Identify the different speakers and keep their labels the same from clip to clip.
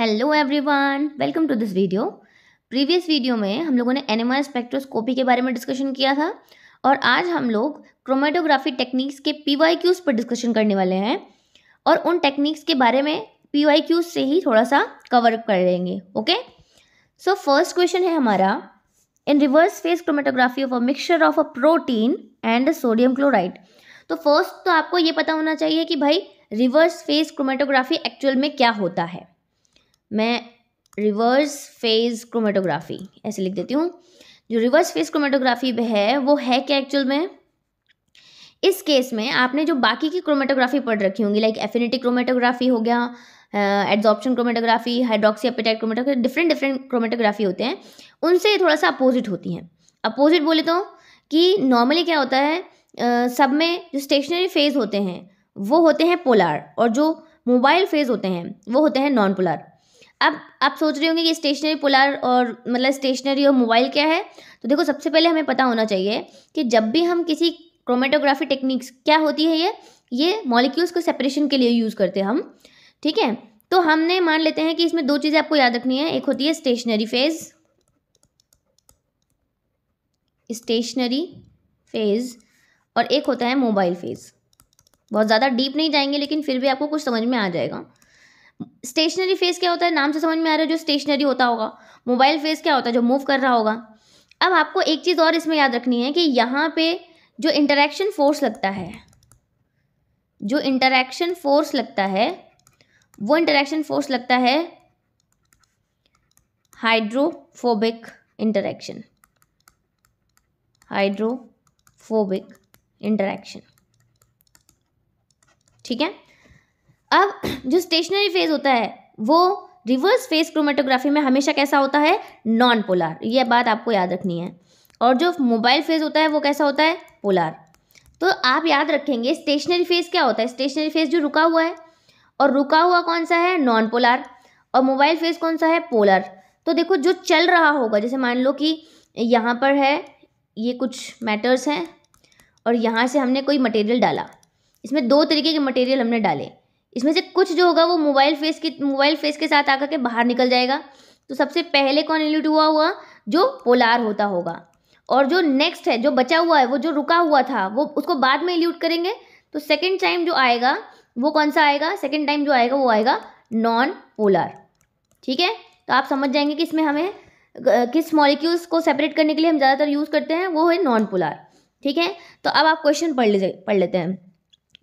Speaker 1: hello everyone welcome to this video previous video में हम लोगों ने एनिमल स्पेक्ट्रोस्कोपी के बारे में डिस्कशन किया था और आज हम लोग क्रोमेटोग्राफी टेक्निक्स के पी वाई क्यूज़ पर डिस्कशन करने वाले हैं और उन टेक्निक्स के बारे में पी वाई क्यूज़ से ही थोड़ा सा कवर कर लेंगे ओके सो फर्स्ट क्वेश्चन है हमारा in reverse phase chromatography of a mixture of a protein and sodium chloride तो फर्स्ट तो आपको ये पता होना चाहिए कि भाई रिवर्स फेस क्रोमेटोग्राफी एक्चुअल में क्या होता है मैं रिवर्स फेज क्रोमेटोग्राफी ऐसे लिख देती हूँ जो रिवर्स फेज क्रोमेटोग्राफी है वो है क्या एक्चुअल में इस केस में आपने जो बाकी की क्रोमेटोग्राफी पढ़ रखी होंगी लाइक एफिनिटी क्रोमेटोग्राफी हो गया adsorption chromatography hydroxy chromatography different different chromatography होते हैं उनसे थोड़ा सा अपोजिट होती हैं अपोजिट बोले तो कि नॉर्मली क्या होता है आ, सब में जो स्टेशनरी फेज होते हैं वो होते हैं पोलार और जो मोबाइल फेज होते हैं वो होते हैं नॉन पोलार अब आप सोच रहे होंगे कि स्टेशनरी पोलार और मतलब स्टेशनरी और मोबाइल क्या है तो देखो सबसे पहले हमें पता होना चाहिए कि जब भी हम किसी क्रोमेटोग्राफी टेक्निक्स क्या होती है ये ये मॉलिक्यूल्स को सेपरेशन के लिए यूज़ करते हैं हम ठीक है तो हमने मान लेते हैं कि इसमें दो चीज़ें आपको याद रखनी है एक होती है स्टेशनरी फेज स्टेशनरी फेज और एक होता है मोबाइल फेज बहुत ज़्यादा डीप नहीं जाएंगे लेकिन फिर भी आपको कुछ समझ में आ जाएगा स्टेशनरी फेस क्या होता है नाम से समझ में आ रहा है जो स्टेशनरी होता होगा मोबाइल फेस क्या होता है जो मूव कर रहा होगा अब आपको एक चीज़ और इसमें याद रखनी है कि यहाँ पे जो इंटरेक्शन फोर्स लगता है जो इंटरेक्शन फोर्स लगता है वो इंटरेक्शन फोर्स लगता है हाइड्रोफोबिक इंटरेक्शन हाइड्रोफोबिक इंटरेक्शन ठीक है अब जो स्टेशनरी फेज होता है वो रिवर्स फेज क्रोमेटोग्राफी में हमेशा कैसा होता है नॉन पोलार ये बात आपको याद रखनी है और जो मोबाइल फेज होता है वो कैसा होता है पोलार तो आप याद रखेंगे स्टेशनरी फेज क्या होता है स्टेशनरी फेज जो रुका हुआ है और रुका हुआ कौन सा है नॉन पोलार और मोबाइल फेज कौन सा है पोलर तो देखो जो चल रहा होगा जैसे मान लो कि यहाँ पर है ये कुछ मैटर्स हैं और यहाँ से हमने कोई मटेरियल डाला इसमें दो तरीके के मटेरियल हमने डाले इसमें से कुछ जो होगा वो मोबाइल फेस के मोबाइल फेस के साथ आकर के बाहर निकल जाएगा तो सबसे पहले कौन एल्यूट हुआ हुआ जो पोलार होता होगा और जो नेक्स्ट है जो बचा हुआ है वो जो रुका हुआ था वो उसको बाद में एल्यूट करेंगे तो सेकेंड टाइम जो आएगा वो कौन सा आएगा सेकेंड टाइम जो आएगा वो आएगा नॉन पोलार ठीक है तो आप समझ जाएंगे कि इसमें हमें किस मॉलिक्यूल्स को सेपरेट करने के लिए हम ज़्यादातर यूज़ करते हैं वो है नॉन पोलार ठीक है तो अब आप क्वेश्चन पढ़ ले पढ़ लेते हैं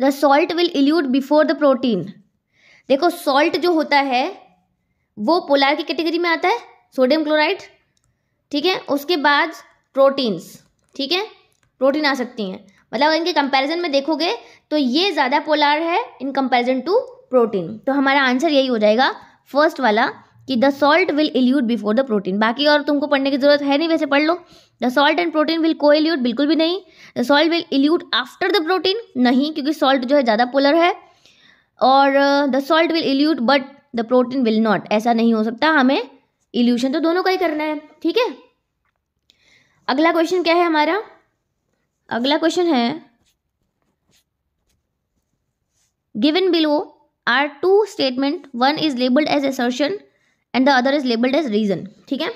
Speaker 1: the salt will elute before the protein देखो सॉल्ट जो होता है वो पोलार की कैटेगरी में आता है सोडियम क्लोराइड ठीक है उसके बाद प्रोटीन्स ठीक है प्रोटीन आ सकती हैं मतलब इनके कंपैरिजन में देखोगे तो ये ज़्यादा पोलार है इन कंपैरिजन टू प्रोटीन तो हमारा आंसर यही हो जाएगा फर्स्ट वाला कि the salt will elute before the protein बाकी और तुमको पढ़ने की जरूरत है नहीं वैसे पढ़ लो the salt and protein will coelute बिल्कुल भी नहीं the salt will elute after the protein नहीं क्योंकि सॉल्ट जो है ज़्यादा पोलर है और the salt will elute but the protein will not ऐसा नहीं हो सकता हमें इल्यूशन तो दोनों का ही करना है ठीक है अगला क्वेश्चन क्या है हमारा अगला क्वेश्चन है given below are two statement one is labelled as assertion and the other is labelled as reason ठीक है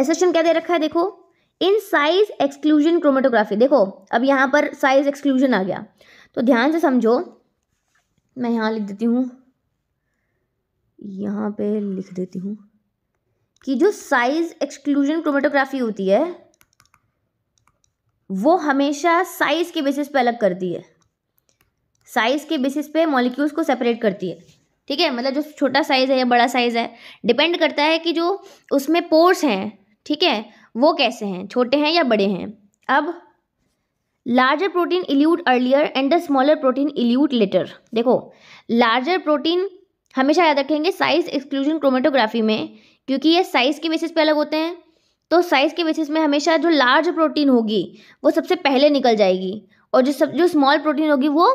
Speaker 1: एसेशन क्या दे रखा है देखो इन साइज एक्सक्लूजन क्रोमेटोग्राफी देखो अब यहाँ पर साइज एक्सक्लूजन आ गया तो ध्यान से समझो मैं यहाँ लिख देती हूँ यहाँ पे लिख देती हूँ कि जो साइज एक्सक्लूजन क्रोमेटोग्राफी होती है वो हमेशा साइज़ के बेसिस पे अलग करती है साइज़ के बेसिस पे मॉलिक्यूल्स को सेपरेट करती है ठीक है मतलब जो छोटा साइज़ है या बड़ा साइज़ है डिपेंड करता है कि जो उसमें पोर्स हैं ठीक है वो कैसे हैं छोटे हैं या बड़े हैं अब larger protein elute earlier and the smaller protein elute later देखो लार्जर प्रोटीन हमेशा याद रखेंगे साइज एक्सक्लूजन क्रोमेटोग्राफी में क्योंकि ये साइज़ के बेसिस पे अलग होते हैं तो साइज़ के बेसिस में हमेशा जो लार्ज प्रोटीन होगी वो सबसे पहले निकल जाएगी और जो सब जो स्मॉल प्रोटीन होगी वो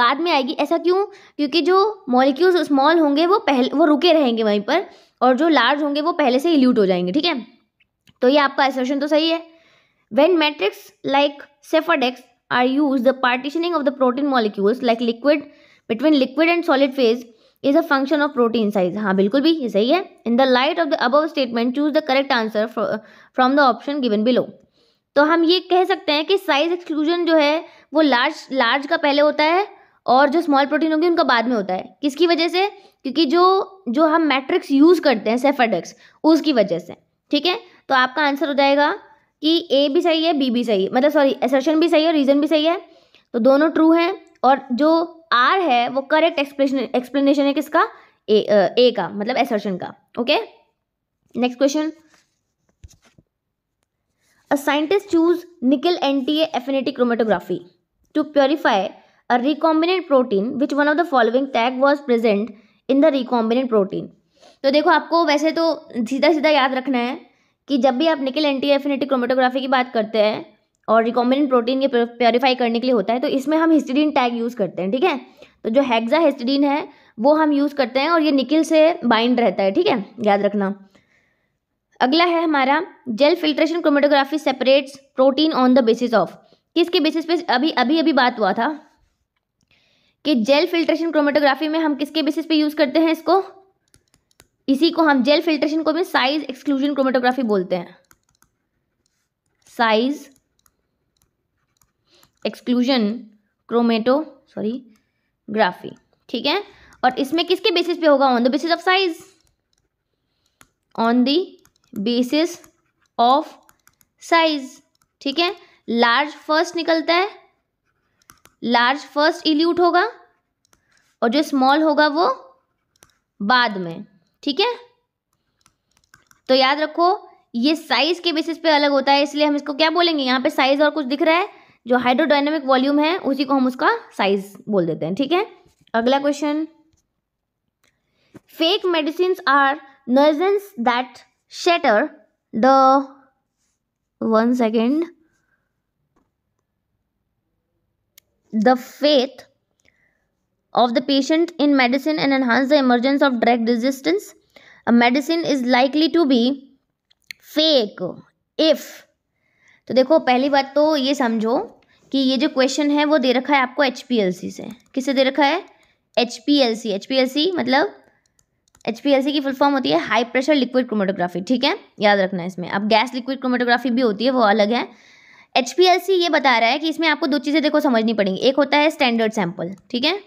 Speaker 1: बाद में आएगी ऐसा क्यों क्योंकि जो मॉलिक्यूल्स स्मॉल होंगे वो पहले वो रुके रहेंगे वहीं पर और जो लार्ज होंगे वो पहले से इल्यूट हो जाएंगे ठीक है तो ये आपका एसर्शन तो सही है when matrix like Sephadex are use the partitioning of the protein molecules like liquid between liquid and solid phase is a function of protein size हाँ बिल्कुल भी ये सही है in the light of the above statement choose the correct answer from the option given below तो हम ये कह सकते हैं कि साइज एक्सक्लूजन जो है वो लार्ज लार्ज का पहले होता है और जो स्मॉल प्रोटीन होंगे उनका बाद में होता है किसकी वजह से क्योंकि जो जो हम मैट्रिक्स यूज़ करते हैं सेफेडक्स उसकी वजह से ठीक है तो आपका आंसर हो जाएगा कि ए भी सही है बी भी सही है मतलब सॉरी एसर्शन भी सही है और रीज़न भी सही है तो दोनों ट्रू हैं और जो आर है वो करेक्ट एक्सप्लेन एक्सप्लेनेशन है किसका ए ए का मतलब एसर्शन का okay next question a scientist choose nickel N T affinity chromatography to purify a recombinant protein which one of the following tag was present in the recombinant protein तो देखो आपको वैसे तो सीधा सीधा याद रखना है कि जब भी आप निकल एंटी एफिनेटिक क्रोमेटोग्राफी की बात करते हैं और रिकॉम्बिनेंट प्रोटीन ये प्योरीफाई करने के लिए होता है तो इसमें हम हिस्टिडीन टैग यूज़ करते हैं ठीक है तो जो हैग्जा हिस्टिडीन है वो हम यूज़ करते हैं और ये निकिल से बाइंड रहता है ठीक है याद रखना अगला है हमारा gel filtration chromatography separates protein on the basis of किसके बेसिस पे अभी अभी अभी बात हुआ था कि जेल फिल्ट्रेशन क्रोमेटोग्राफी में हम किसके बेसिस पे यूज़ करते हैं इसको इसी को हम जेल फिल्ट्रेशन को भी साइज एक्सक्लूजन क्रोमेटोग्राफी बोलते हैं साइज एक्सक्लूजन क्रोमेटो सॉरी ग्राफी ठीक है और इसमें किसके बेसिस पे होगा on the basis of size on the basis of size ठीक है लार्ज फर्स्ट निकलता है लार्ज फर्स्ट इल्यूट होगा और जो स्मॉल होगा वो बाद में ठीक है तो याद रखो ये साइज के बेसिस पे अलग होता है इसलिए हम इसको क्या बोलेंगे यहाँ पे साइज और कुछ दिख रहा है जो हाइड्रोडाइनमिक वॉल्यूम है उसी को हम उसका साइज बोल देते हैं ठीक है अगला क्वेश्चन फेक मेडिसिन आर नर्जेंस that shatter the one second the faith of the patient in medicine and enhance the emergence of drug resistance medicine is likely to be fake if तो देखो पहली बात तो ये समझो कि ये जो क्वेश्चन है वो दे रखा है आपको एच पी एल सी से किसे दे रखा है H P L L C C H P मतलब एच पी एल सी की फुल फॉर्म होती है हाई प्रेशर लिक्विड क्रोमेटोग्राफी ठीक है याद रखना इसमें अब गैस लिक्विड क्रोमेटोग्राफी भी होती है वो अलग है एच ये बता रहा है कि इसमें आपको दो चीज़ें देखो समझनी पड़ेंगी एक होता है स्टैंडर्ड सैम्पल ठीक है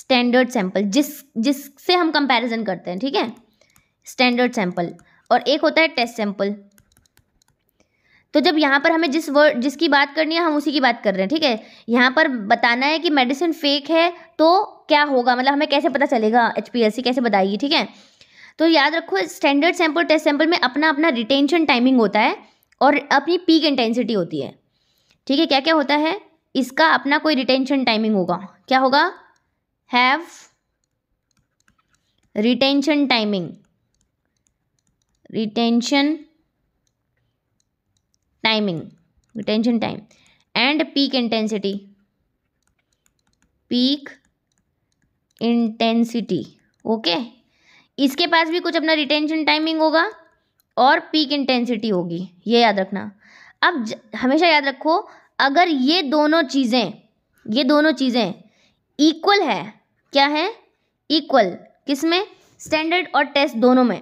Speaker 1: स्टैंडर्ड सैम्पल जिस जिससे हम कंपैरिजन करते हैं ठीक है स्टैंडर्ड सैम्पल और एक होता है टेस्ट सैम्पल तो जब यहाँ पर हमें जिस वर्ड जिसकी बात करनी है हम उसी की बात कर रहे हैं ठीक है यहाँ पर बताना है कि मेडिसिन फेक है तो क्या होगा मतलब हमें कैसे पता चलेगा एच कैसे बताएगी ठीक है तो याद रखो स्टैंडर्ड सैम्पल टेस्ट सैम्पल में अपना अपना रिटेंशन टाइमिंग होता है और अपनी पीक इंटेंसिटी होती है ठीक है क्या क्या होता है इसका अपना कोई रिटेंशन टाइमिंग होगा क्या होगा have retention timing retention timing retention time and peak intensity peak intensity okay इसके पास भी कुछ अपना रिटेंशन टाइमिंग होगा और पीक इंटेंसिटी होगी ये याद रखना अब हमेशा याद रखो अगर ये दोनों चीज़ें ये दोनों चीज़ें इक्वल है क्या है इक्वल किस में स्टैंडर्ड और टेस्ट दोनों में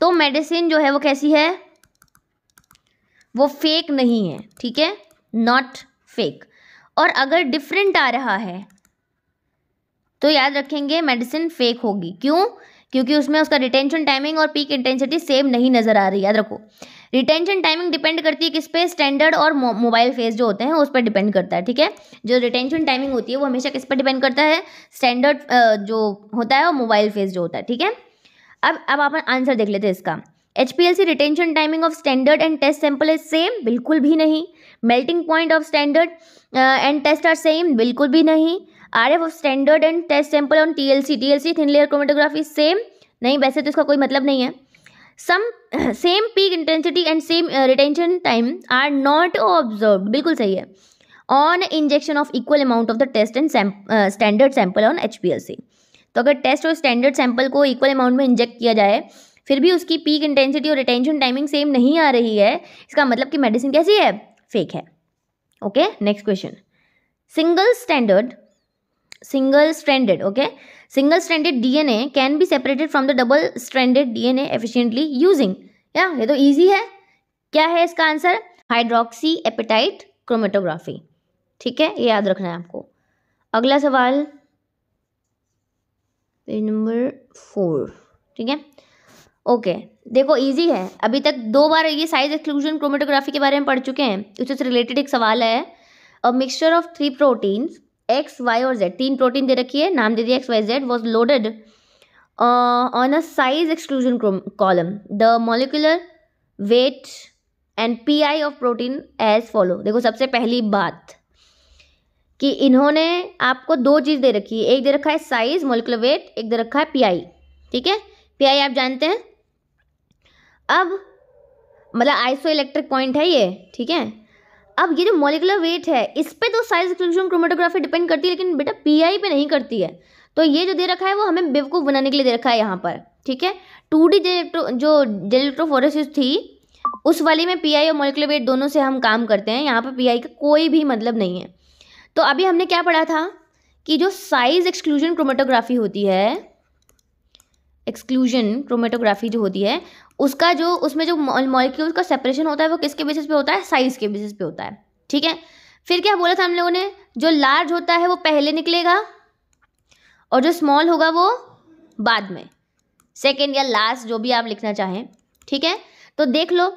Speaker 1: तो मेडिसिन जो है वो कैसी है वो फेक नहीं है ठीक है नॉट फेक और अगर डिफरेंट आ रहा है तो याद रखेंगे मेडिसिन फेक होगी क्यों क्योंकि उसमें उसका रिटेंशन टाइमिंग और पीक इंटेंसिटी सेम नहीं नज़र आ रही याद रखो रिटेंशन टाइमिंग डिपेंड करती है किस पे स्टैंडर्ड और मोबाइल फेज जो होते हैं उस पर डिपेंड करता है ठीक है जो रिटेंशन टाइमिंग होती है वो हमेशा किस पर डिपेंड करता है स्टैंडर्ड जो होता है वो मोबाइल फेज जो होता है ठीक है अब अब आप आंसर देख लेते हैं इसका H P L C retention timing of standard and test sample is same बिल्कुल भी नहीं melting point of standard and test are same बिल्कुल भी नहीं R F standard and test sample on T L C T L C thin layer chromatography same नहीं वैसे तो इसका कोई मतलब नहीं है some same peak intensity and same retention time are not observe बिल्कुल सही है on injection of equal amount of the test and standard sample on H P L C तो अगर टेस्ट और स्टैंडर्ड सैंपल को इक्वल अमाउंट में inject किया जाए फिर भी उसकी पीक इंटेंसिटी और रिटेंशन टाइमिंग सेम नहीं आ रही है इसका मतलब कि मेडिसिन कैसी है फेक है okay next question single standard single stranded okay single stranded DNA can be separated from the double stranded DNA efficiently using या ये तो इजी है क्या है इसका आंसर हाइड्रोक्सी एपेटाइट क्रोमेटोग्राफी ठीक है ये याद रखना है आपको अगला सवाल पेज नंबर फोर ठीक है ओके देखो इजी है अभी तक दो बार ये साइज एक्सक्लूजन क्रोमेटोग्राफी के बारे में पढ़ चुके हैं उससे रिलेटेड एक सवाल है a mixture of three proteins X Y और जेड तीन प्रोटीन दे रखी है नाम दे दिया X Y Z was loaded on a size exclusion column the molecular weight and P I of protein as follow देखो सबसे पहली बात कि इन्होंने आपको दो चीज़ दे रखी है एक दे रखा है साइज मोलिकुलर वेट एक दे रखा है पी आई ठीक है पी आई आप जानते हैं अब मतलब आइसो इलेक्ट्रिक पॉइंट है ये ठीक है अब ये जो मोलिकुलर वेट है इस पर तो साइज एक्सक्लूजन क्रोमेटोग्राफी डिपेंड करती है लेकिन बेटा पीआई पे नहीं करती है तो ये जो दे रखा है वो हमें बेवकूफ़ बनाने के लिए दे रखा है यहाँ पर ठीक है टू डी तो, जो जेलेक्ट्रोफोरेसिस थी उस वाली में पीआई और मोलिकुलर वेट दोनों से हम काम करते हैं यहाँ पर पीआई का कोई भी मतलब नहीं है तो अभी हमने क्या पढ़ा था कि जो साइज एक्सक्लूजन क्रोमेटोग्राफी होती है एक्सक्लूजन क्रोमेटोग्राफी जो होती है उसका जो उसमें जो मॉलिक्यूल का सेपरेशन होता है वो किसके बेसिस पे होता है साइज़ के बेसिस पे होता है ठीक है फिर क्या बोला था हम लोगों ने जो लार्ज होता है वो पहले निकलेगा और जो स्मॉल होगा वो बाद में सेकेंड या लास्ट जो भी आप लिखना चाहें ठीक है तो देख लो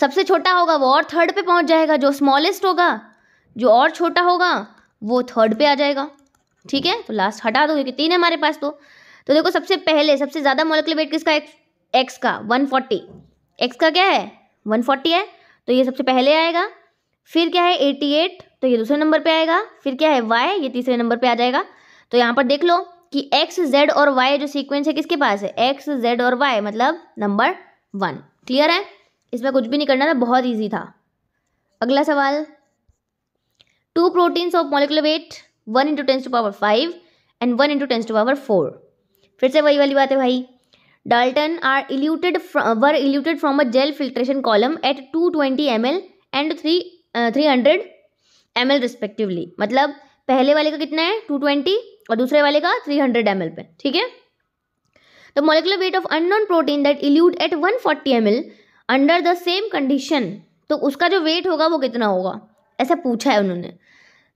Speaker 1: सबसे छोटा होगा वो और थर्ड पे पहुंच जाएगा जो स्मॉलेस्ट होगा जो और छोटा होगा वो थर्ड पे आ जाएगा ठीक है तो लास्ट हटा दो क्योंकि तीन है हमारे पास तो तो देखो सबसे पहले सबसे ज़्यादा मोलिकुलर वेट किसका एक्स का वन फोर्टी एक्स का क्या है वन फोर्टी है तो ये सबसे पहले आएगा फिर क्या है एटी एट तो ये दूसरे नंबर पे आएगा फिर क्या है वाई ये तीसरे नंबर पे आ जाएगा तो यहाँ पर देख लो कि एक्स जेड और वाई जो सीक्वेंस है किसके पास है एक्स जेड और वाई मतलब नंबर वन क्लियर है इसमें कुछ भी नहीं करना था बहुत ईजी था अगला सवाल two proteins of molecular weight one into tens to power five and one into tens to power four फिर से वही वाली बात है भाई Dalton are eluted from, were eluted from a gel filtration column at 220 ml and 3 uh, 300 ml respectively मतलब पहले वाले का कितना है 220 और दूसरे वाले का 300 ml पे ठीक है the molecular weight of unknown protein that elude at 140 ml under the same condition तो उसका जो वेट होगा वो कितना होगा ऐसा पूछा है उन्होंने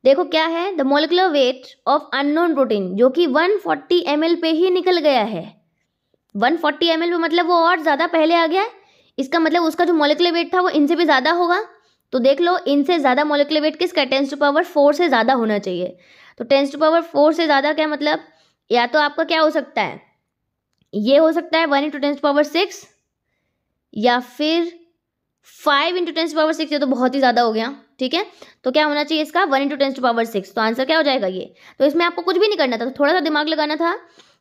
Speaker 1: देखो क्या है the molecular weight of unknown protein जो कि 140 ml पे ही निकल गया है वन फोर्टी एम एल मतलब वो और ज़्यादा पहले आ गया है इसका मतलब उसका जो मोलिकुलर वेट था वो इनसे भी ज़्यादा होगा तो देख लो इनसे ज़्यादा मोलिकुलर वेट किसका टेंस टू पावर फोर से ज़्यादा होना चाहिए तो टेंस टू पावर फोर से ज़्यादा क्या मतलब या तो आपका क्या हो सकता है ये हो सकता है one into tens to power six या फिर five into tens to power six ये तो बहुत ही ज़्यादा हो गया ठीक है तो क्या होना चाहिए इसका one into tens to power six तो आंसर क्या हो जाएगा ये तो इसमें आपको कुछ भी नहीं करना था तो थोड़ा सा दिमाग लगाना था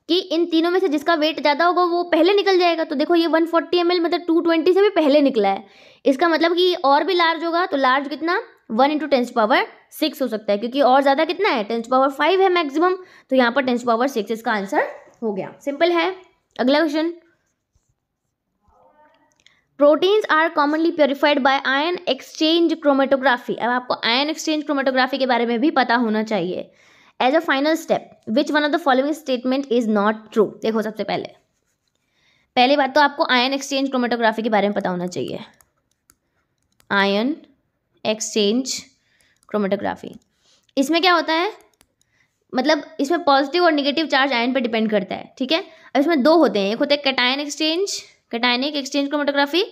Speaker 1: कि इन तीनों में से जिसका वेट ज़्यादा होगा वो पहले निकल जाएगा तो देखो ये 140 फोर्टी मतलब 220 से भी पहले निकला है इसका मतलब कि और भी लार्ज होगा तो लार्ज कितना one into tens power six हो सकता है क्योंकि और ज़्यादा कितना है टेंस पावर फाइव है मैक्सिमम तो यहाँ पर टेंस पावर सिक्स इसका आंसर हो गया सिंपल है अगला question proteins are commonly purified by ion exchange chromatography अब आपको आयन एक्सचेंज क्रोमेटोग्राफी के बारे में भी पता होना चाहिए as a final step which one of the following statement is not true देखो सबसे पहले पहली बात तो आपको आयन एक्सचेंज क्रोमेटोग्राफी के बारे में पता होना चाहिए आयन एक्सचेंज क्रोमेटोग्राफी इसमें क्या होता है मतलब इसमें पॉजिटिव और निगेटिव चार्ज आयन पर डिपेंड करता है ठीक है अब इसमें दो होते हैं एक होता है cation exchange cationic exchange chromatography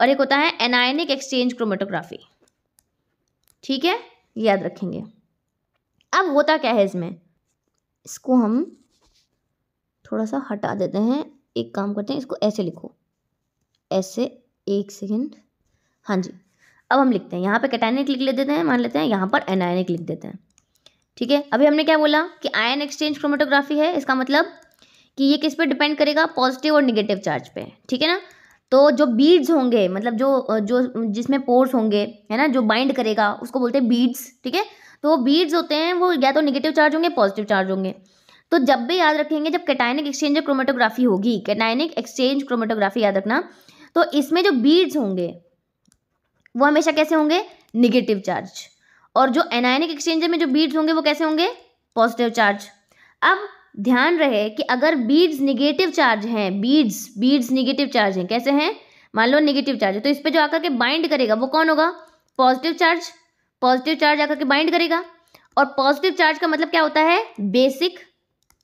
Speaker 1: और एक होता है एनायनिक एक्सचेंज क्रोमेटोग्राफी ठीक है याद रखेंगे अब होता क्या है इसमें इसको हम थोड़ा सा हटा देते हैं एक काम करते हैं इसको ऐसे लिखो ऐसे एक सेकेंड हाँ जी अब हम लिखते हैं यहाँ पे कैटाइनिक लिख ले देते हैं मान लेते हैं यहाँ पर एनायनिक लिख देते हैं ठीक है अभी हमने क्या बोला कि आयन एक्सचेंज क्रोमेटोग्राफी है इसका मतलब कि ये किस पे डिपेंड करेगा पॉजिटिव और निगेटिव चार्ज पे ठीक है ना तो जो बीड्स होंगे मतलब जो जो जिसमें पोर्स होंगे है ना जो बाइंड करेगा उसको बोलते हैं बीड्स ठीक है तो बीड्स होते हैं वो या तो निगेटिव चार्ज होंगे पॉजिटिव चार्ज होंगे तो जब भी याद रखेंगे जब कैटाइनिक एक्सचेंज क्रोमेटोग्राफी होगी कैटाइनिक एक्सचेंज क्रोमेटोग्राफी याद रखना तो इसमें जो बीड्स होंगे वो हमेशा कैसे होंगे निगेटिव चार्ज और जो एनायनिक एक्सचेंजर में जो बीड्स होंगे वो कैसे होंगे पॉजिटिव चार्ज अब ध्यान रहे कि अगर बीड्स निगेटिव चार्ज हैं बीड्स बीड्स निगेटिव चार्ज हैं कैसे हैं मान लो निगेटिव चार्ज है तो इस पर जो आकर के बाइंड करेगा वो कौन होगा पॉजिटिव चार्ज पॉजिटिव चार्ज आकर के बाइंड करेगा और पॉजिटिव चार्ज का मतलब क्या होता है बेसिक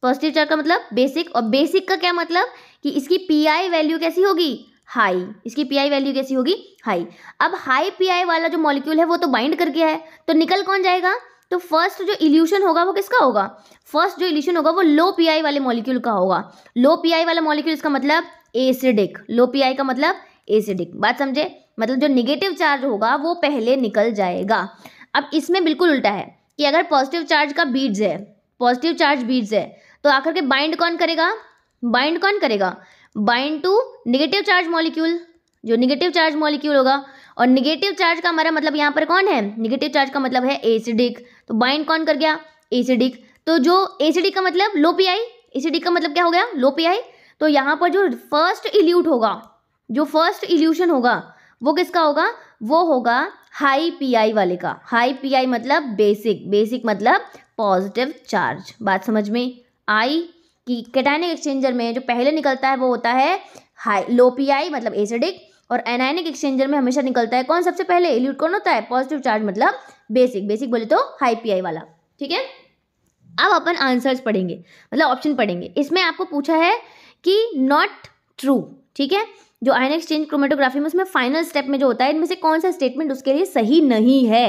Speaker 1: पॉजिटिव चार्ज का मतलब बेसिक और बेसिक का क्या मतलब कि इसकी पीआई वैल्यू कैसी होगी हाई इसकी पीआई वैल्यू कैसी होगी हाई अब हाई पीआई वाला जो मॉलिक्यूल है वो तो बाइंड करके है तो निकल कौन जाएगा तो फर्स्ट जो इल्यूशन होगा वो किसका होगा फर्स्ट जो इल्यूशन होगा वो लो पीआई वाले मॉलिक्यूल का होगा लो पीआई वाला मॉलिक्यूल इसका मतलब एसिडिक लो पीआई का मतलब एसिडिक बात समझे मतलब जो निगेटिव चार्ज होगा वो पहले निकल जाएगा अब इसमें बिल्कुल उल्टा है कि अगर पॉजिटिव चार्ज का बीड्स है पॉजिटिव चार्ज बीड्स है तो आखिर के बाइंड कौन करेगा बाइंड कौन करेगा bind to negative charge molecule जो निगेटिव चार्ज मॉलिक्यूल होगा और निगेटिव चार्ज का हमारा मतलब यहाँ पर कौन है निगेटिव चार्ज का मतलब है एसिडिक तो बाइंड कौन कर गया एसिडिक तो जो एसिडिक का मतलब लो पी आई एसिडिक का मतलब क्या हो गया लो पी आई तो यहाँ पर जो फर्स्ट इल्यूट होगा जो फर्स्ट इल्यूशन होगा वो किसका होगा वो होगा हाई पीआई वाले का हाई पीआई मतलब बेसिक बेसिक मतलब पॉजिटिव चार्ज बात समझ में आई कि कैटाइनिक एक्सचेंजर में जो पहले निकलता है वो होता है हाई लो पीआई मतलब एसिडिक और एनाइनिक एक्सचेंजर में हमेशा निकलता है कौन सबसे पहले इल्यूट कौन होता है पॉजिटिव चार्ज मतलब बेसिक बेसिक बोले तो हाई पीआई वाला ठीक है अब अपन आंसर्स पढ़ेंगे मतलब ऑप्शन पढ़ेंगे इसमें आपको पूछा है कि नॉट ट्रू ठीक है जो आयन एक्सचेंज क्रोमेटोग्राफी में उसमें फाइनल स्टेप में जो होता है इनमें से कौन सा स्टेटमेंट उसके लिए सही नहीं है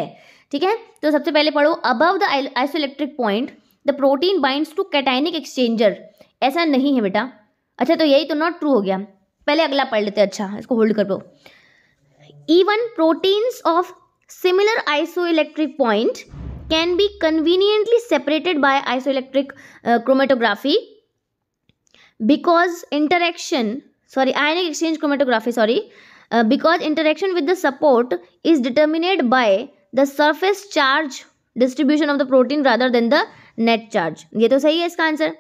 Speaker 1: ठीक है तो सबसे पहले पढ़ो above the electric point the protein binds to cationic exchanger ऐसा नहीं है बेटा अच्छा तो यही तो नॉट ट्रू हो गया पहले अगला पढ़ लेते हैं अच्छा इसको होल्ड कर दो even proteins of similar isoelectric point can be conveniently separated by isoelectric chromatography because interaction sorry ionic exchange chromatography sorry because interaction with the support is determinate by the surface charge distribution of the protein rather than the net charge ये तो सही है इसका answer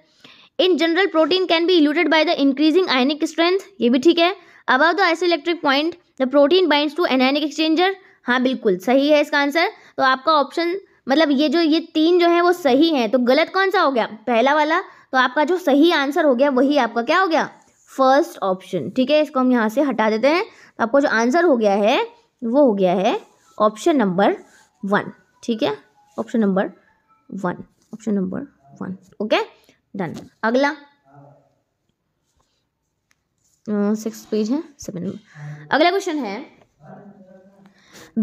Speaker 1: in general protein can be eluted by the increasing ionic strength ये भी ठीक है above the electric point the protein bind to anionic exchanger हाँ बिल्कुल सही है इसका आंसर तो आपका ऑप्शन मतलब ये जो ये तीन जो है वो सही हैं तो गलत कौन सा हो गया पहला वाला तो आपका जो सही आंसर हो गया वही आपका क्या हो गया फर्स्ट ऑप्शन ठीक है इसको हम यहाँ से हटा देते हैं तो आपको जो आंसर हो गया है वो हो गया है ऑप्शन नंबर वन ठीक है option number one option number one okay done अगला सिक्स पेज है सेवन नंबर अगला क्वेश्चन है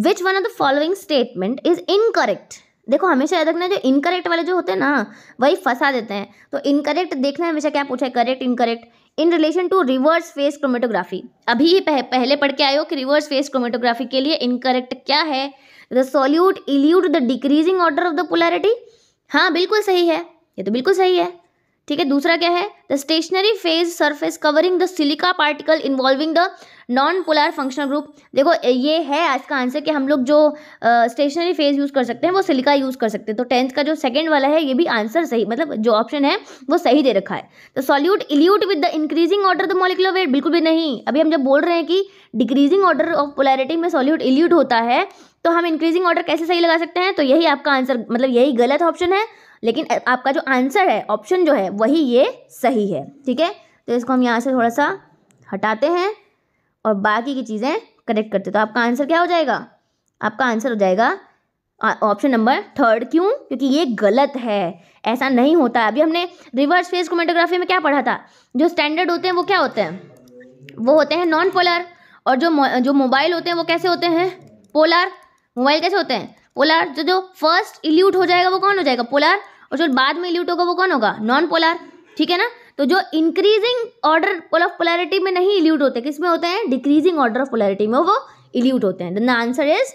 Speaker 1: which one of the following statement is incorrect देखो हमेशा याद रखना जो इनकरेक्ट वाले जो होते हैं ना वही फंसा देते हैं तो इनकरेक्ट देखना है हमेशा क्या पूछा है correct incorrect in relation to reverse phase chromatography अभी पह, पहले पढ़ के आयो कि रिवर्स फेस क्रोमेटोग्राफी के लिए इनकरेक्ट क्या है the solute elute the decreasing order of the polarity हाँ बिल्कुल सही है ये तो बिल्कुल सही है ठीक है दूसरा क्या है the stationary phase surface covering the silica particle involving the non polar functional group देखो ये है आज का आंसर कि हम लोग जो स्टेशनरी फेज यूज़ कर सकते हैं वो सिलिका यूज़ कर सकते हैं तो टेंथ का जो सेकंड वाला है ये भी आंसर सही मतलब जो ऑप्शन है वो सही दे रखा है तो solute elute with the increasing order the molecular weight बिल्कुल भी नहीं अभी हम जब बोल रहे हैं कि डिक्रीजिंग ऑर्डर ऑफ पोलैरिटी में सॉल्यूट इल्यूट होता है तो हम इंक्रीजिंग ऑर्डर कैसे सही लगा सकते हैं तो यही आपका आंसर मतलब यही गलत ऑप्शन है लेकिन आपका जो आंसर है ऑप्शन जो है वही ये सही है ठीक है तो इसको हम यहाँ से थोड़ा सा हटाते हैं और बाकी की चीज़ें करेक्ट करते तो आपका आंसर क्या हो जाएगा आपका आंसर हो जाएगा ऑप्शन नंबर थर्ड क्यों क्योंकि ये गलत है ऐसा नहीं होता अभी हमने रिवर्स फेस क्रोमेटोग्राफी में क्या पढ़ा था जो स्टैंडर्ड होते हैं वो क्या होते हैं वो होते हैं नॉन पोलर और जो जो मोबाइल होते हैं वो कैसे होते हैं पोलर मोबाइल कैसे होते हैं पोलार जो जो फर्स्ट इल्यूट हो जाएगा वो कौन हो जाएगा पोलार और जो बाद में इल्यूट होगा वो कौन होगा नॉन पोलार ठीक है ना तो जो increasing order pole of polarity में नहीं इल्यूट होते किस में होते हैं डिक्रीजिंग ऑर्डर ऑफ पोलैरिटी में वो इल्यूट होते हैं the answer is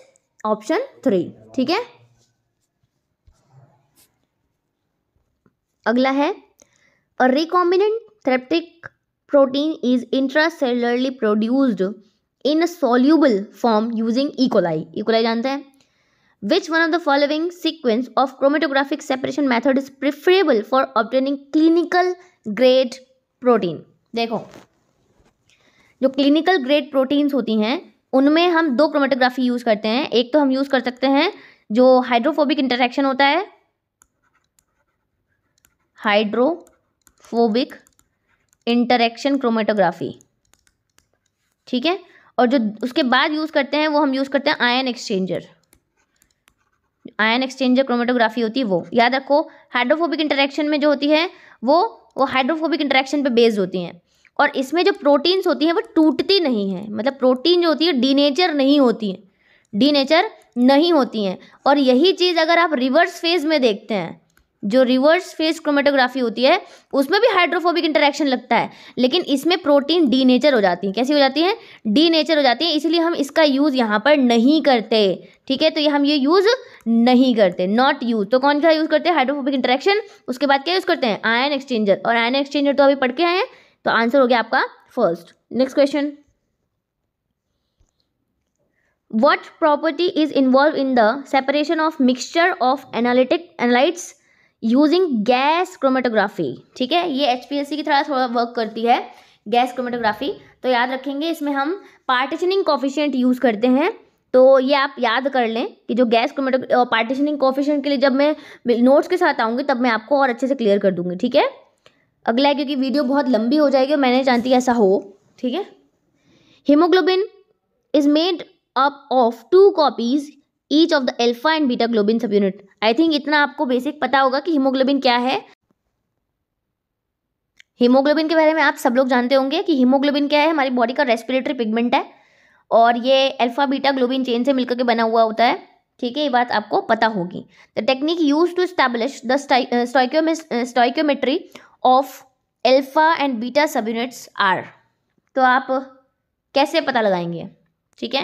Speaker 1: option three ठीक है अगला है a recombinant therapeutic protein is intracellularly produced in a form using E coli E coli जानते हैं which one of the following sequence of chromatographic separation method is preferable for obtaining clinical grade protein देखो जो clinical grade proteins होती हैं उनमें हम दो chromatography use करते हैं एक तो हम यूज़ कर सकते हैं जो हाइड्रोफोबिक इंटरेक्शन होता है हाइड्रोफोबिक इंटरेक्शन क्रोमेटोग्राफी ठीक है और जो उसके बाद यूज़ करते हैं वो हम यूज़ करते हैं आयन एक्सचेंजर आयन एक्सचेंज जो क्रोमेटोग्राफी होती है वो याद रखो हाइड्रोफोबिक इंटरेक्शन में जो होती है वो वो हाइड्रोफोबिक इंटरेक्शन पे बेस्ड होती हैं और इसमें जो प्रोटीन्स होती हैं वो टूटती नहीं है मतलब प्रोटीन जो होती है डीनेचर नहीं होती है डीनेचर नहीं होती हैं और यही चीज़ अगर आप रिवर्स फेज में देखते हैं जो रिवर्स फेज क्रोमेटोग्राफी होती है उसमें भी हाइड्रोफोबिक इंटरेक्शन लगता है लेकिन इसमें प्रोटीन डीनेचर हो जाती है कैसी हो जाती है डीनेचर हो जाती है इसलिए हम इसका यूज़ यहाँ पर नहीं करते ठीक है तो ये हम ये यूज़ नहीं करते नॉट यूज़ तो कौन सा यूज़ करते हैं हाइड्रोफोबिक इंटरेक्शन उसके बाद क्या यूज़ करते हैं आयन एक्सचेंजर और आयन एक्सचेंजर तो अभी पढ़ के आए हैं तो आंसर हो गया आपका first next question what property is involve in the separation of mixture of analytic analytes using gas chromatography ठीक है ये एच की तरह थोड़ा वर्क करती है गैस क्रोमेटोग्राफी तो याद रखेंगे इसमें हम पार्टिशनिंग कॉफिशियंट यूज़ करते हैं तो ये आप याद कर लें कि जो गैस क्रोमेटोग्राफी पार्टीशनिंग कॉफिशन के लिए जब मैं नोट्स के साथ आऊँगी तब मैं आपको और अच्छे से क्लियर कर दूँगी ठीक है अगला है क्योंकि वीडियो बहुत लंबी हो जाएगी और मैंने जानती ऐसा हो ठीक है haemoglobin is made up of two copies each of the alpha and beta globin sub unit I think इतना आपको बेसिक पता होगा कि हीमोग्लोबिन क्या है हीमोग्लोबिन के बारे में आप सब लोग जानते होंगे कि हीमोग्लोबिन क्या है हमारी बॉडी का रेस्पिरेटरी पिगमेंट है और ये अल्फा बीटा ग्लोबिन चेन से मिलकर के बना हुआ होता है ठीक है ये बात आपको पता होगी the technique use to establish दोमेट्री stoichiometry of alpha and beta sub units are तो आप कैसे पता लगाएंगे ठीक है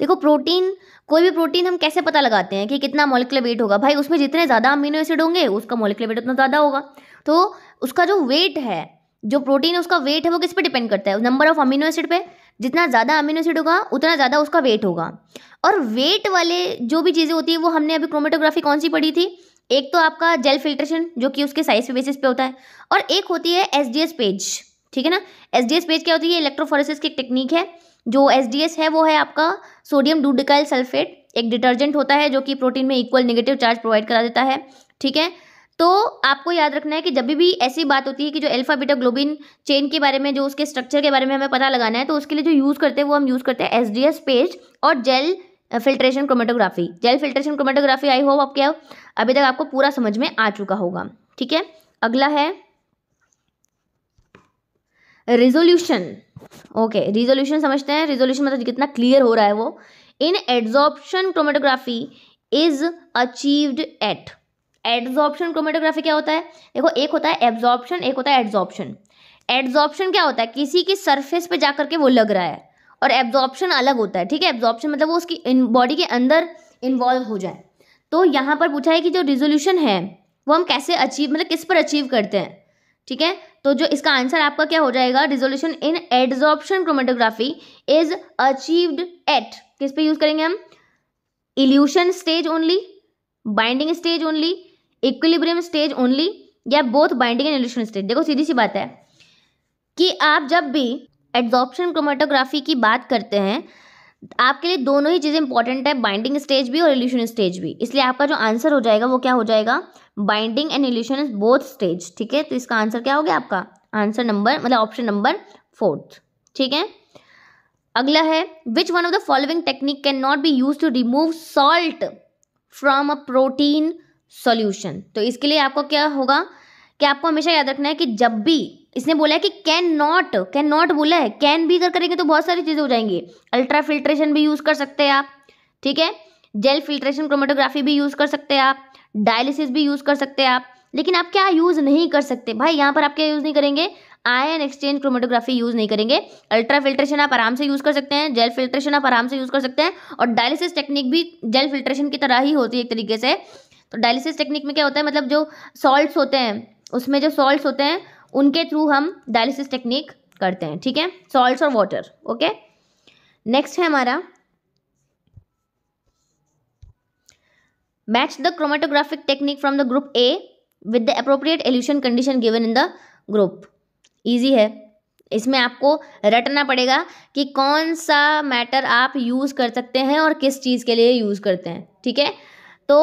Speaker 1: देखो प्रोटीन कोई भी प्रोटीन हम कैसे पता लगाते हैं कि कितना मोलिकुलर वेट होगा भाई उसमें जितने ज़्यादा अमीनो एसिड होंगे उसका मोलिकुलर वेट उतना ज़्यादा होगा तो उसका जो वेट है जो प्रोटीन उसका वेट है वो किस पे डिपेंड करता है नंबर ऑफ अमीनो एसिड पे जितना ज़्यादा अमीनो एसिड होगा उतना ज़्यादा उसका वेट होगा और वेट वाले जो भी चीज़ें होती है वो हमने अभी क्रोमेटोग्राफी कौन सी पढ़ी थी एक तो आपका जेल फिल्ट्रेशन जो कि उसके साइज के बेसिस पे होता है और एक होती है एस डी एस पेज ठीक है ना एस डी एस पेज क्या होती है इलेक्ट्रोफोरेसिस की एक टेक्निक है जो एस है वो है आपका सोडियम डूडिकाइल सल्फेट एक डिटर्जेंट होता है जो कि प्रोटीन में इक्वल नेगेटिव चार्ज प्रोवाइड करा देता है ठीक है तो आपको याद रखना है कि जब भी ऐसी बात होती है कि जो अल्फा बीटा ग्लोबिन चेन के बारे में जो उसके स्ट्रक्चर के बारे में हमें पता लगाना है तो उसके लिए जो यूज़ करते हैं वो हम यूज़ करते हैं एस डी एस पेज और gel filtration chromatography gel filtration chromatography I hope आपके अभी तक आपको पूरा समझ में आ चुका होगा ठीक है अगला है रिजोल्यूशन ओके रिजोल्यूशन समझते हैं रिजोल्यूशन मतलब कितना क्लियर हो रहा है वो in adsorption chromatography is achieved at adsorption chromatography क्या होता है देखो एक होता है एब्जॉर्प्शन एक होता है एड्जॉर्प्शन एड्जॉर्प्शन क्या होता है किसी की सरफेस पे जाकर के वो लग रहा है और एब्जॉर्प्शन अलग होता है ठीक है एब्जॉर्प्शन मतलब वो उसकी बॉडी के अंदर इन्वॉल्व हो जाए तो यहाँ पर पूछा है कि जो रिजोल्यूशन है वो हम कैसे अचीव मतलब किस पर अचीव करते हैं ठीक है तो जो इसका आंसर आपका क्या हो जाएगा resolution in adsorption chromatography is achieved at किस पे यूज करेंगे हम elution stage only binding stage only equilibrium stage only या both binding and elution stage देखो सीधी सी बात है कि आप जब भी एड्जॉर्प्शन क्रोमेटोग्राफी की बात करते हैं आपके लिए दोनों ही चीज़ें इंपॉर्टेंट है बाइंडिंग स्टेज भी और एल्यूशन स्टेज भी इसलिए आपका जो आंसर हो जाएगा वो क्या हो जाएगा binding and elution both stage ठीक है तो इसका आंसर क्या हो गया आपका आंसर नंबर मतलब ऑप्शन नंबर फोर्थ ठीक है अगला है which one of the following technique can not be use to remove salt from a protein solution तो इसके लिए आपको क्या होगा कि आपको हमेशा याद रखना है कि जब भी इसने बोला है कि कैन नॉट कैन नॉट बोला है कैन भी अगर करेंगे तो बहुत सारी चीज़ें हो जाएंगी अल्ट्रा फिल्ट्रेशन भी यूज़ कर सकते हैं आप ठीक है जेल फिल्ट्रेशन क्रोमेटोग्राफी भी यूज़ कर सकते हैं आप डायलिसिस भी यूज़ कर सकते हैं आप लेकिन आप क्या यूज़ नहीं कर सकते भाई यहाँ पर आप क्या यूज़ नहीं करेंगे आयन एक्सचेंज क्रोमेटोग्राफी यूज़ नहीं करेंगे अल्ट्रा फिल्ट्रेशन आप आराम से यूज़ कर सकते हैं जेल फिल्ट्रेशन आप आराम से यूज़ कर सकते हैं और डायलिसिस टेक्निक भी जेल फिल्ट्रेशन की तरह ही होती है एक तरीके से तो डायलिसिस टेक्निक में क्या होता है मतलब जो सॉल्ट्स होते हैं उसमें जो सॉल्ट्स होते हैं उनके थ्रू हम डायलिसिस टेक्निक करते हैं ठीक है सॉल्ट्स और वाटर ओके नेक्स्ट है हमारा match the chromatographic technique from the group A with the appropriate elution condition given in the group easy है इसमें आपको रटना पड़ेगा कि कौन सा मैटर आप यूज़ कर सकते हैं और किस चीज़ के लिए यूज़ करते हैं ठीक है तो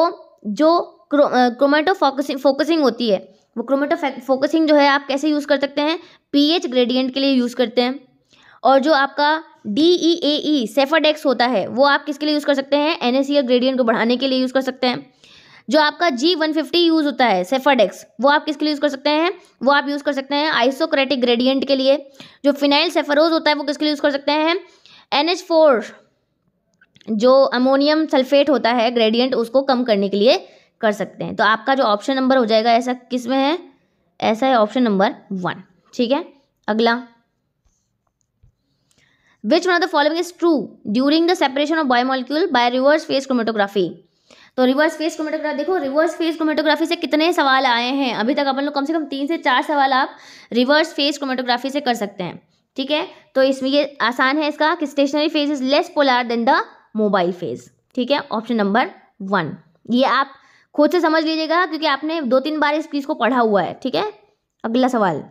Speaker 1: जो क्रो क्रोमेटो फोकसिंग फोकसिंग होती है वो क्रोमेटो फोकसिंग जो है आप कैसे यूज़ कर सकते हैं पीएच ग्रेडियंट के लिए यूज़ करते हैं और जो आपका डी ई ए ई सेफाडेक्स होता है वो आप किसके लिए यूज़ कर सकते हैं एन एस ग्रेडियंट को बढ़ाने के लिए यूज़ कर सकते हैं जो आपका जी वन फिफ्टी यूज़ होता है सेफाडेक्स वो आप किसके लिए यूज़ कर सकते हैं वो आप यूज़ कर सकते हैं आइसोक्रेटिक ग्रेडियंट के लिए जो फिनाइल सेफरोज होता है वो किसके लिए यूज़ कर सकते हैं एन एच फोर जो अमोनियम सल्फेट होता है ग्रेडियंट उसको कम करने के लिए कर सकते हैं तो आपका जो ऑप्शन नंबर हो जाएगा ऐसा किस में है ऐसा है ऑप्शन नंबर वन ठीक है अगला which one of the following is true during the separation of biomolecule by reverse phase chromatography तो रिवर्स फेस क्रोमेटोग्राफी देखो रिवर्स फेस क्रोमेटोग्राफी से कितने सवाल आए हैं अभी तक अपन लोग कम से कम तीन से चार सवाल आप रिवर्स फेस क्रोमेटोग्राफी से कर सकते हैं ठीक है तो इसमें ये आसान है इसका कि stationary phase is less polar than the mobile phase ठीक है ऑप्शन नंबर वन ये आप खुद से समझ लीजिएगा क्योंकि आपने दो तीन बार इस चीज को पढ़ा हुआ है ठीक है अगला सवाल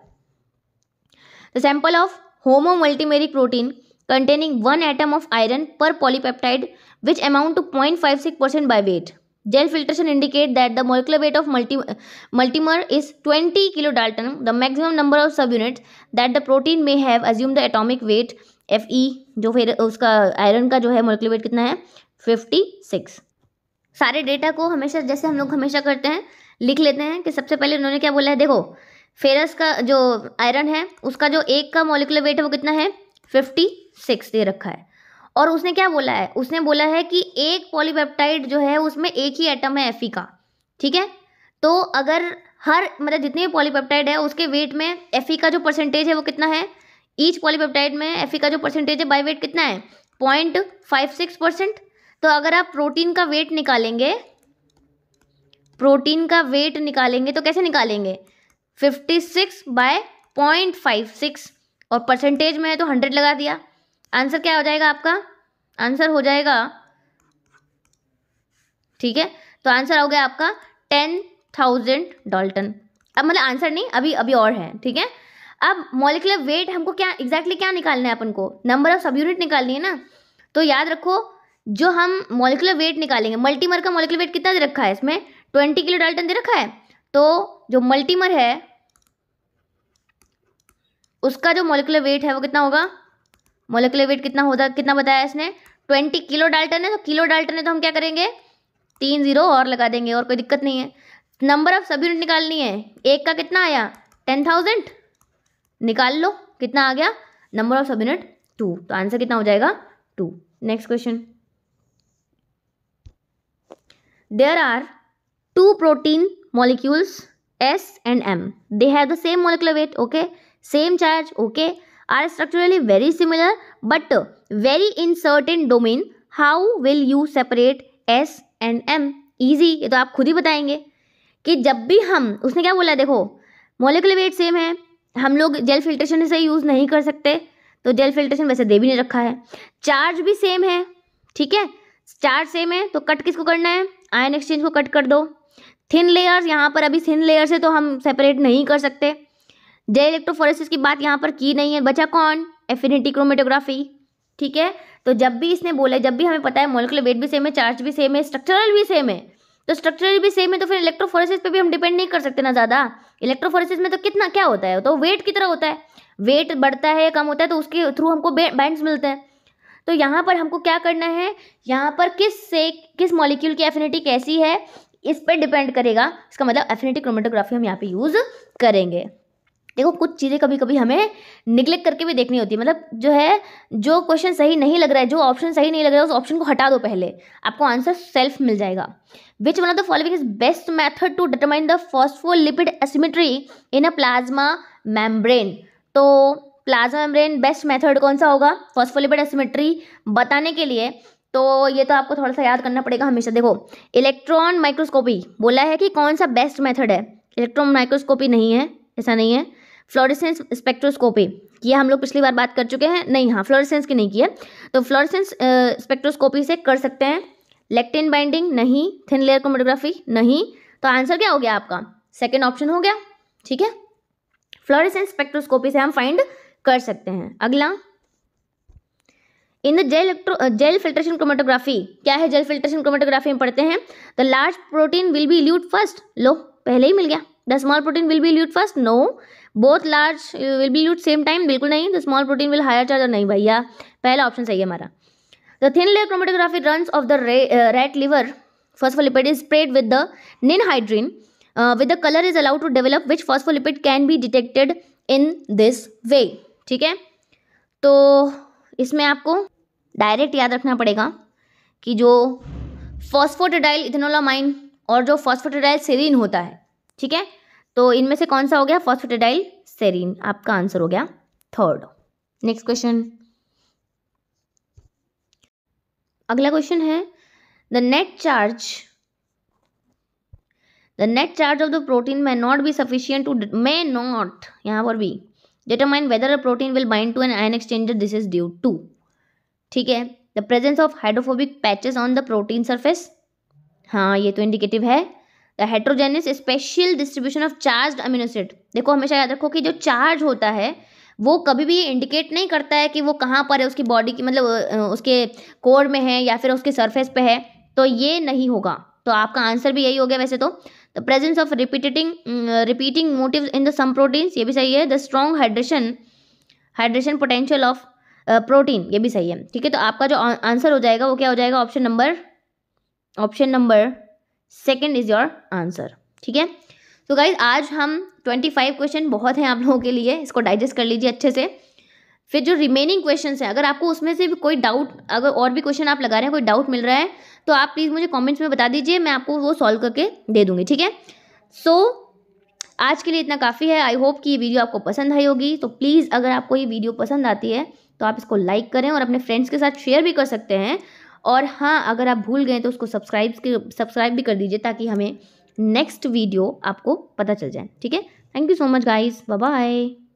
Speaker 1: the sample of homo multimeric protein containing one atom of iron per polypeptide which amount to point five six percent by weight gel filtration indicate that the molecular weight of multi multimer is twenty kilo dalton the maximum number of sub unit that the protein may have assume the atomic weight F E e, जो फिर उसका iron का जो है molecular wait कितना है fifty six सारे data को हमेशा जैसे हम लोग हमेशा करते हैं लिख लेते हैं कि सबसे पहले उन्होंने क्या बोला है देखो फेरस का जो आयरन है उसका जो एक का मोलिकुलर वेट है वो कितना है फिफ्टी सिक्स दे रखा है और उसने क्या बोला है उसने बोला है कि एक पॉलीपेप्टाइड जो है उसमें एक ही एटम है एफ ई e का ठीक है तो अगर हर मतलब जितने भी पॉलीपेप्टाइड है उसके वेट में एफ ई e का जो परसेंटेज है वो कितना है ईच पॉलीपेप्टाइड में एफ का जो परसेंटेज है बाई वेट कितना है पॉइंट फाइव सिक्स परसेंट तो अगर आप प्रोटीन का वेट निकालेंगे प्रोटीन का वेट निकालेंगे तो कैसे निकालेंगे fifty six by point five six और परसेंटेज में है तो हंड्रेड लगा दिया आंसर क्या हो जाएगा आपका आंसर हो जाएगा ठीक है तो आंसर हो गया आपका टेन थाउजेंड डॉल्टन अब मतलब आंसर नहीं अभी अभी और है ठीक है अब मोलिकुलर वेट हमको क्या एग्जैक्टली exactly क्या निकालना है अपन को नंबर ऑफ सब यूनिट निकालनी है ना तो याद रखो जो हम मोलिकुलर वेट निकालेंगे मल्टीमर का मोलिकुलर वेट कितना दे रखा है इसमें ट्वेंटी किलो डाल्टन दे रखा है तो जो मल्टीमर है उसका जो मोलिकुलर वेट है वो कितना होगा मोलिकुलर वेट कितना होता कितना बताया इसने ट्वेंटी किलो डाल्टन है तो किलो डाल्टन है तो हम क्या करेंगे तीन जीरो और लगा देंगे और कोई दिक्कत नहीं है नंबर ऑफ सब यूनिट निकालनी है एक का कितना आया टेन थाउजेंड निकाल लो कितना आ गया number of sub unit two तो आंसर कितना हो जाएगा two next question there are two protein molecules S and M they have the same molecular weight okay same charge okay are structurally very similar but vary in certain domain how will you separate S and M easy ये तो आप खुद ही बताएंगे कि जब भी हम उसने क्या बोला देखो मोलिकुलर वेट सेम है हम लोग जेल फिल्ट्रेशन से यूज़ नहीं कर सकते तो जेल फिल्ट्रेशन वैसे दे भी नहीं रखा है चार्ज भी सेम है ठीक है चार्ज सेम है तो कट किसको करना है आयन एक्सचेंज को कट कर दो थिन लेयर्स यहाँ पर अभी थिन लेयर्स है तो हम सेपरेट नहीं कर सकते जेल इलेक्ट्रोफोरेसिस की बात यहाँ पर की नहीं है बचा कौन एफिनिटी क्रोमेटोग्राफी ठीक है तो जब भी इसने बोला जब भी हमें पता है मोलिकुलर वेट भी सेम है चार्ज भी सेम है स्ट्रक्चरल भी सेम है तो स्ट्रक्चर भी सेम है तो फिर इलेक्ट्रोफोरेसिस पे भी हम डिपेंड नहीं कर सकते ना ज़्यादा इलेक्ट्रोफोरेसिस में तो कितना क्या होता है तो वेट की तरह होता है वेट बढ़ता है या कम होता है तो उसके थ्रू हमको बैंड्स मिलते हैं तो यहाँ पर हमको क्या करना है यहाँ पर किस से किस मॉलिक्यूल की एफिनिटी कैसी है इस पर डिपेंड करेगा इसका मतलब एफिनिटी क्रोमेटोग्राफी हम यहाँ पे यूज़ करेंगे देखो कुछ चीज़ें कभी कभी हमें निगलेक्ट करके भी देखनी होती है मतलब जो है जो क्वेश्चन सही नहीं लग रहा है जो ऑप्शन सही नहीं लग रहा है उस ऑप्शन को हटा दो पहले आपको आंसर सेल्फ मिल जाएगा which one of the following is best method to determine the lipid asymmetry in a plasma membrane तो प्लाज्मा मैमब्रेन बेस्ट मैथड कौन सा होगा लिपिड एसिमेट्री बताने के लिए तो ये तो आपको थोड़ा सा याद करना पड़ेगा हमेशा देखो इलेक्ट्रॉन माइक्रोस्कोपी बोला है कि कौन सा बेस्ट मेथड है इलेक्ट्रॉन माइक्रोस्कोपी नहीं है ऐसा नहीं है फ्लोरेसेंस स्पेक्ट्रोस्कोपी ये हम लोग पिछली बार बात कर चुके हैं नहीं हाँ फ्लोरेसेंस की नहीं की है तो फ्लोरेसेंस स्पेक्ट्रोस्कोपी से कर सकते हैं लेक्टिन बाइंडिंग नहीं थिन लेयर क्रोमेटोग्राफी नहीं तो आंसर क्या हो गया आपका सेकेंड ऑप्शन हो गया ठीक है फ्लोरेसेंस स्पेक्ट्रोस्कोपी से हम फाइंड कर सकते हैं अगला in the gel electro gel filtration chromatography क्या है जेल फिल्ट्रेशन क्रोमेटोग्राफी में पढ़ते हैं the large protein will be elute first लो पहले ही मिल गया the small protein will be elute first no both large will be use same time बिल्कुल नहीं the small protein will higher charge और नहीं भैया पहला ऑप्शन सही है हमारा the thin layer chromatography run off the red liver first phospholipid is spread with the ninhydrin uh, with the color is allowed to develop which phospholipid can be detected in this ठीक है तो इसमें आपको direct याद रखना पड़ेगा कि जो फॉस्फोटिडाइल इथेनोलामाइन और जो फॉस्फोटिडाइल सेरीन होता है ठीक है तो इनमें से कौन सा हो गया फॉस्फेटाइल सेरीन आपका आंसर हो गया थर्ड नेक्स्ट क्वेश्चन अगला क्वेश्चन है the net charge the net charge of the protein may not be sufficient to may not यहां पर भी determine whether a protein will bind to an ion exchanger this is due to ठीक है the presence of hydrophobic patches on the protein surface हाँ ये तो indicative है the heterogeneous special distribution of charge amino acid देखो हमेशा याद रखो कि जो चार्ज होता है वो कभी भी इंडिकेट नहीं करता है कि वो कहाँ पर है उसकी बॉडी की मतलब उसके कोर में है या फिर उसके सरफेस पे है तो ये नहीं होगा तो आपका आंसर भी यही हो गया वैसे तो the presence of repeating repeating motif in the some proteins ये भी सही है the strong hydration hydration potential of protein ये भी सही है ठीक है तो आपका जो आंसर हो जाएगा वो क्या हो जाएगा option number option number second is your answer ठीक है तो गाइज आज हम ट्वेंटी फाइव क्वेश्चन बहुत हैं आप लोगों के लिए इसको डाइजेस्ट कर लीजिए अच्छे से फिर जो रिमेनिंग क्वेश्चन हैं अगर आपको उसमें से भी कोई डाउट अगर और भी क्वेश्चन आप लगा रहे हैं कोई डाउट मिल रहा है तो आप प्लीज़ मुझे कॉमेंट्स में बता दीजिए मैं आपको वो सॉल्व करके दे दूँगी ठीक है सो आज के लिए इतना काफ़ी है आई होप कि ये वीडियो आपको पसंद आई होगी तो प्लीज़ अगर आपको ये वीडियो पसंद आती है तो आप इसको लाइक करें और अपने फ्रेंड्स के साथ शेयर भी कर सकते हैं और हाँ अगर आप भूल गए तो उसको सब्सक्राइब सब्सक्राइब भी कर दीजिए ताकि हमें नेक्स्ट वीडियो आपको पता चल जाए ठीक है thank you so much guys bye